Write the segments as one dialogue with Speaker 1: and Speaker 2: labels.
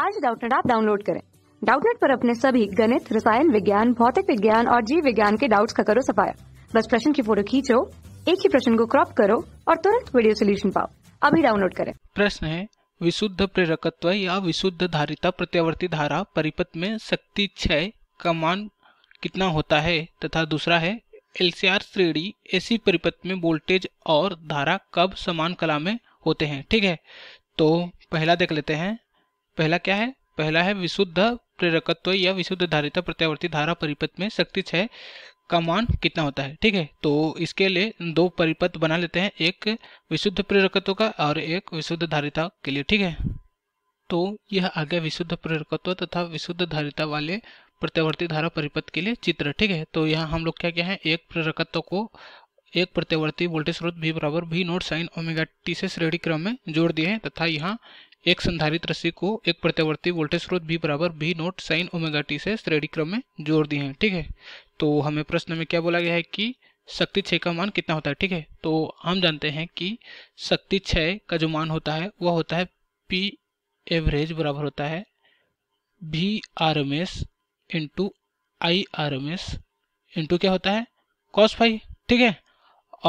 Speaker 1: आज डाउटनेट आप डाउनलोड करें डाउटनेट पर अपने सभी गणित रसायन विज्ञान भौतिक विज्ञान और जीव विज्ञान के डाउट्स का करो सफाया बस प्रश्न की फोटो खींचो एक ही प्रश्न को क्रॉप करो और तुरंत वीडियो सोल्यूशन पाओ अभी डाउनलोड करें प्रश्न है विशुद्ध प्रेरकत्व या विशुद्ध धारिता प्रत्यावर्ती धारा परिपथ में शक्ति क्षय का मान कितना होता है तथा दूसरा है एलसीआर श्रेणी ऐसी परिपथ में वोल्टेज और धारा कब समान कला में होते हैं ठीक है तो पहला देख लेते हैं पहला क्या है पहला है विशुद्ध प्रेरकत्व या विशुद्ध धारिता प्रत्यावर्ती धारा परिपथ में शक्ति छय का मान कितना होता है ठीक है तो इसके लिए दो परिपथ बना लेते हैं एक विशुद्ध प्रेरकत्व का और एक विशुद्ध धारिता के लिए ठीक है तो यह आ गया विशुद्ध प्रेरकत्व तथा विशुद्ध धारिता वाले प्रत्यावर्ती धारा परिपथ के लिए चित्र ठीक है तो यहाँ हम लोग क्या क्या है एक प्रेरकत्व को एक प्रत्यावर्ती वोल्टेज स्रोत भी बराबर भी नोट साइन ओमेगा टी से श्रेणी क्रम में जोड़ दिए हैं तथा यहाँ एक संधारित रस्सी को एक प्रत्यावर्ती वोल्टेज स्रोत भी बराबर भी नोट साइन ओमेगा टी से श्रेणी क्रम में जोड़ दिए हैं ठीक है तो हमें प्रश्न में क्या बोला गया है कि शक्ति छः का मान कितना होता है ठीक है तो हम जानते हैं कि शक्ति छः का जो मान होता है वह होता है पी एवरेज बराबर होता है V R M S into I R M S into क्या होता है कॉस फाई ठीक है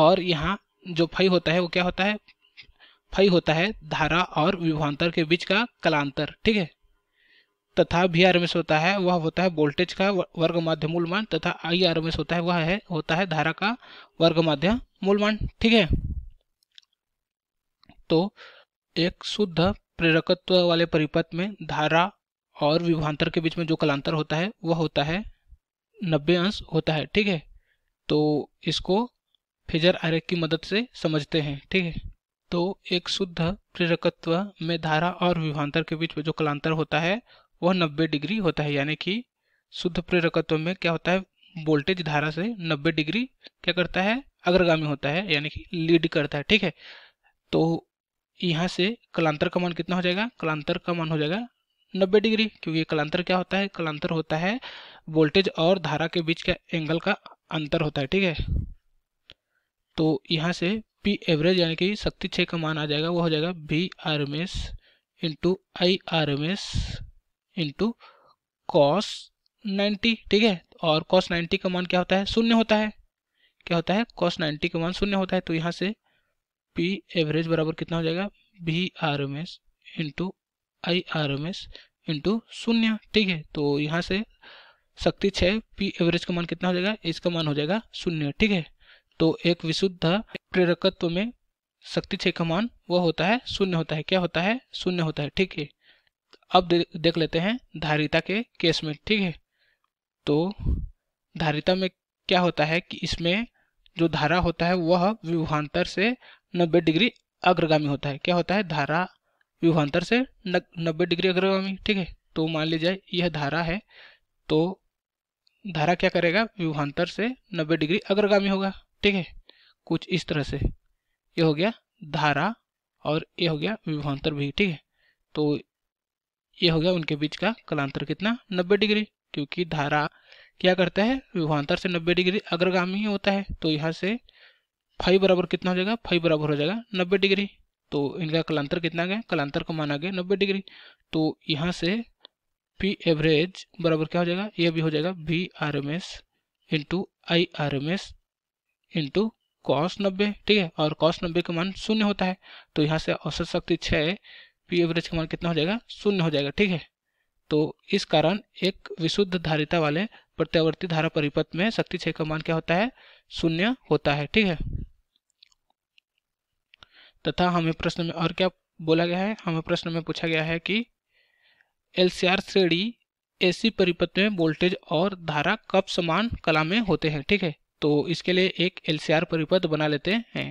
Speaker 1: और यहाँ जो फाई होता है वो क्या होता है फाई होता है धारा और विभवांतर के बीच का कलांतर ठीक है तथा भी आर होता है वह होता है वोल्टेज का वर्ग माध्य मूलमान मान तथा आई आर होता है वह है होता है धारा का वर्ग माध्य मूल मान ठीक है तो एक शुद्ध प्रेरकत्व वाले परिपथ में धारा और विभवांतर के बीच में जो कलांतर होता है वह होता है नब्बे अंश होता है ठीक है तो इसको फिजर आरेख की मदद से समझते हैं ठीक है तो एक शुद्ध प्रेरकत्व में धारा और विभांतर के बीच में जो कलांतर होता है वह 90 डिग्री होता है यानी कि शुद्ध प्रेरकत्व में क्या होता है वोल्टेज धारा से 90 डिग्री क्या करता है अग्रगामी होता है यानी कि लीड करता है ठीक है तो यहाँ से कलांतर का मान कितना हो जाएगा कलांतर का मान हो जाएगा नब्बे डिग्री क्योंकि कलांतर क्या होता है कलांतर होता है वोल्टेज और धारा के बीच का एंगल का अंतर होता है ठीक है तो यहाँ से पी एवरेज यानी कि शक्ति छः का मान आ जाएगा वो हो जाएगा V R M S into I R M S into cos ninety ठीक है और कॉस नाइन्टी का मान क्या होता है शून्य होता है क्या होता है कॉस नाइन्टी का मान शून्य होता है तो यहाँ से पी एवरेज बराबर कितना हो जाएगा V R M S into I R M S into शून्य ठीक है तो यहाँ से शक्ति छः पी एवरेज का मान कितना हो जाएगा इसका मान हो जाएगा शून्य ठीक है तो एक विशुद्ध प्रेरकत्व में शक्ति छे का मान वह होता है शून्य होता है क्या होता है शून्य होता है ठीक है अब दे, देख लेते हैं धारिता के केस में ठीक है तो धारिता में क्या होता है कि इसमें जो धारा होता है वह विभवान्तर से 90 डिग्री अग्रगामी होता है क्या होता है धारा विभवान्तर से 90 डिग्री अग्रगामी ठीक है तो मान लीजिए यह धारा है तो धारा क्या करेगा विभवान्तर से 90 डिग्री अग्रगामी होगा ठीक है कुछ इस तरह से ये हो गया धारा और ये हो गया विभवान्तर भी ठीक है तो ये हो गया उनके बीच का कलांतर कितना 90 डिग्री क्योंकि धारा क्या करता है विभवान्तर से 90 डिग्री अग्रगामी होता है तो यहाँ से फाइव बराबर कितना हो जाएगा फाइव बराबर हो जाएगा नब्बे डिग्री तो इनका कलांतर कितना गया कलांतर को माना गया नब्बे डिग्री तो यहाँ से पी एवरेज बराबर क्या हो जाएगा यह भी हो जाएगा B R M S into I R M S into cos नब्बे ठीक है और कॉस नब्बे का मान शून्य होता है तो यहाँ से औसत शक्ति छः पी एवरेज का मान कितना हो जाएगा शून्य हो जाएगा ठीक है तो इस कारण एक विशुद्ध धारिता वाले प्रत्यावर्ती धारा परिपथ में शक्ति छः का मान क्या होता है शून्य होता है ठीक है तथा हमें प्रश्न में और क्या बोला गया है हमें प्रश्न में पूछा गया है कि एल श्रेणी एसी परिपथ में वोल्टेज और धारा कब समान कला में होते हैं ठीक है तो इसके लिए एक एल परिपथ बना लेते हैं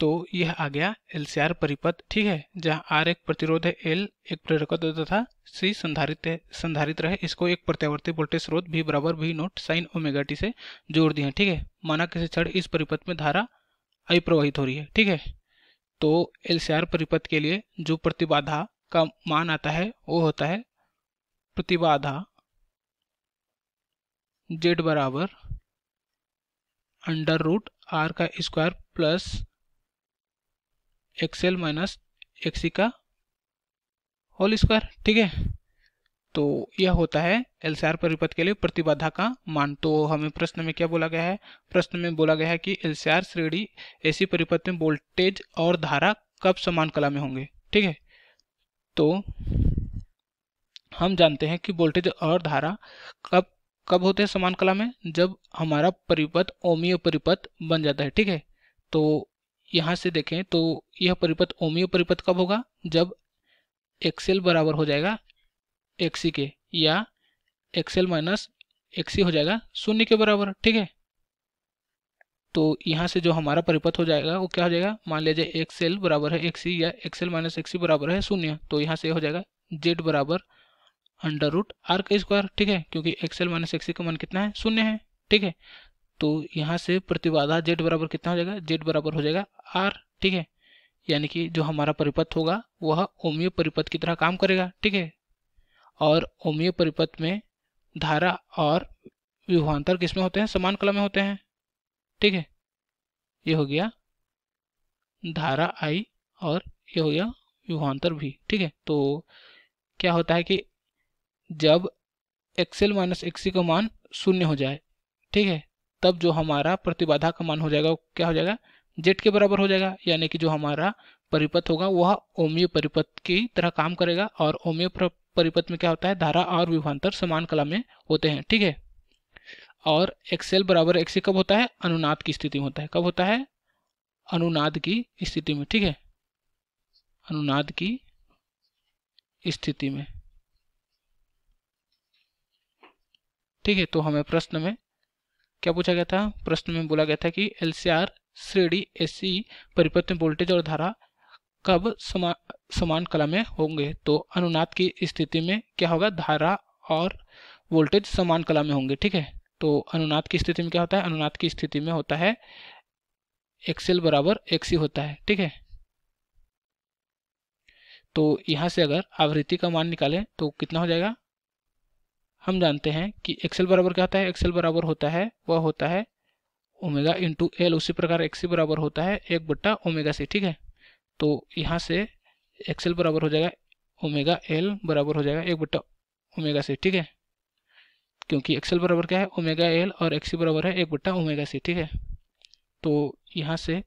Speaker 1: तो यह आ गया एल परिपथ ठीक है जहां आर एक प्रतिरोध है एल एक प्रेरक तथा सी संधारित है संधारित रहे इसको एक प्रत्यावर्ती वोल्टेज स्रोत भी बराबर भी नोट साइन ओमेगा टी से जोड़ दिए ठीक है माना किसी क्षण इस परिपथ में धारा आई प्रवाहित हो रही है ठीक है तो एल परिपथ के लिए जो प्रतिबाधा का मान आता है वो होता है प्रतिबाधा जेड बराबर अंडर रूट आर का square plus XL minus XC का होल स्क्वायर ठीक है तो यह होता है एलसीआर परिपथ के लिए प्रतिबाधा का मान तो हमें प्रश्न में क्या बोला गया है प्रश्न में बोला गया है कि एलसीआर श्रेणी एसी परिपथ में वोल्टेज और धारा कब समान कला में होंगे ठीक है तो हम जानते हैं कि वोल्टेज और धारा कब कब होते हैं समान कला में जब हमारा परिपथ ओमियो परिपथ बन जाता है ठीक है तो यहाँ से देखें तो यह परिपथ ओमियो परिपथ कब होगा जब एक्सेल बराबर हो जाएगा एक्सी के या एक्सेल माइनस एक्सी हो जाएगा शून्य के बराबर ठीक है तो यहाँ से जो हमारा परिपथ हो जाएगा वो क्या हो जाएगा मान लीजिए एक्सेल बराबर है एक्सी या एक्सेल माइनस एक्सी बराबर है शून्य तो यहाँ से हो जाएगा जेड बराबर अंडर रूट आर का स्क्वायर ठीक है क्योंकि एक्सएल माइनस एक्सी का मान कितना है शून्य है ठीक है तो यहाँ से प्रतिबाधा जेड बराबर कितना हो जाएगा जेड बराबर हो जाएगा आर ठीक है यानी कि जो हमारा परिपथ होगा वह ओमियो परिपथ की तरह काम करेगा ठीक है और ओमियो परिपथ में धारा और विभवान्तर किसमें होते हैं समान कला में होते हैं ठीक है ये हो गया धारा आई और ये हो गया विभवान्तर भी ठीक है तो क्या होता है कि जब एक्सएल माइनस एक्सी का मान शून्य हो जाए ठीक है तब जो हमारा प्रतिबाधा का मान हो जाएगा वो क्या हो जाएगा जेट के बराबर हो जाएगा यानी कि जो हमारा परिपथ होगा वह ओमियो परिपथ की तरह काम करेगा और ओमियो परिपथ में क्या होता है धारा और विभांतर समान कला में होते हैं ठीक है और एक्सेल बराबर एक्सी कब होता है अनुनाद की स्थिति में होता है कब होता है अनुनाद की स्थिति में ठीक है अनुनाद की स्थिति में ठीक है तो हमें प्रश्न में क्या पूछा गया था प्रश्न में बोला गया था कि एल सी आर श्रेणी एस परिपत्र वोल्टेज और धारा कब समा, समान कला में होंगे तो अनुनाद की स्थिति में क्या होगा धारा और वोल्टेज समान कला में होंगे ठीक है तो अनुनाद की स्थिति में क्या होता है अनुनाद की स्थिति में होता है एक्सेल बराबर एक्सी होता है ठीक है तो यहाँ से अगर आवृत्ति का मान निकालें तो कितना हो जाएगा हम जानते हैं कि एक्सेल बराबर क्या होता है एक्सेल बराबर होता है वह होता है ओमेगा इंटू एल उसी प्रकार एक्सी बराबर होता है एक बट्टा ओमेगा से ठीक है तो यहाँ से एक्सेल बराबर हो जाएगा ओमेगा एल बराबर हो जाएगा एक बट्टा ओमेगा से ठीक है क्योंकि एक्सेल बराबर क्या है ओमेगा एल और एक्सी बराबर है एक बट्टा ओमेगा से ठीक है तो यहाँ से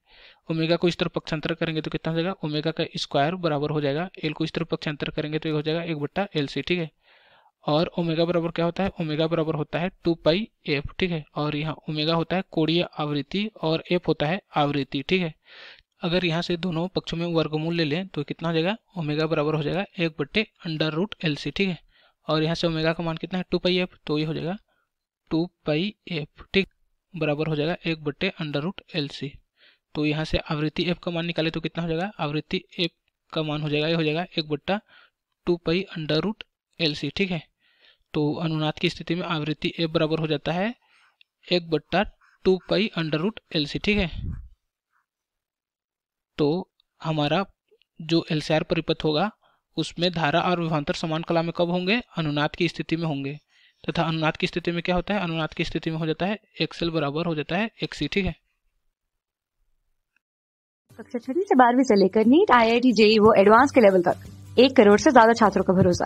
Speaker 1: ओमेगा को इस तरफ पक्षांतर करेंगे तो कितना हो जाएगा ओमेगा का स्क्वायर बराबर हो जाएगा एल को इस तरफ पक्षांतर करेंगे तो ये हो जाएगा एक बट्टा एल से ठीक है और ओमेगा बराबर क्या होता है ओमेगा बराबर होता है टू पाई एफ ठीक है और यहाँ ओमेगा होता है कोड़ीय आवृत्ति और एफ होता है आवृत्ति ठीक है अगर यहाँ से दोनों पक्षों में वर्गमूल ले लें तो कितना हो जाएगा ओमेगा बराबर हो जाएगा एक बट्टे अंडर रूट एल सी ठीक है और यहाँ से ओमेगा का मान कितना है टू पाई एफ तो ये हो जाएगा टू पाई एफ ठीक बराबर हो जाएगा एक बट्टे अंडर रूट एल सी तो यहाँ से आवृत्ति एफ का मान निकाले तो कितना हो जाएगा आवृत्ति एफ का मान हो जाएगा ये हो जाएगा एक बट्टा two pi under root L C ठीक है तो अनुनाद की स्थिति में आवृत्ति ए बराबर हो जाता है एक बट्टा two pi under root L C ठीक है तो हमारा जो एल सी आर परिपथ होगा उसमें धारा और विभांतर समान कला में कब होंगे अनुनाद की स्थिति में होंगे तथा अनुनाद की स्थिति में क्या होता है अनुनाद की स्थिति में हो जाता है एक्सएल बराबर हो जाता है सी ठीक है कक्षा छठी से बारहवीं से लेकर NEET I I T JEE वो एडवांस के लेवल तक एक करोड़ से ज्यादा छात्रों का भरोसा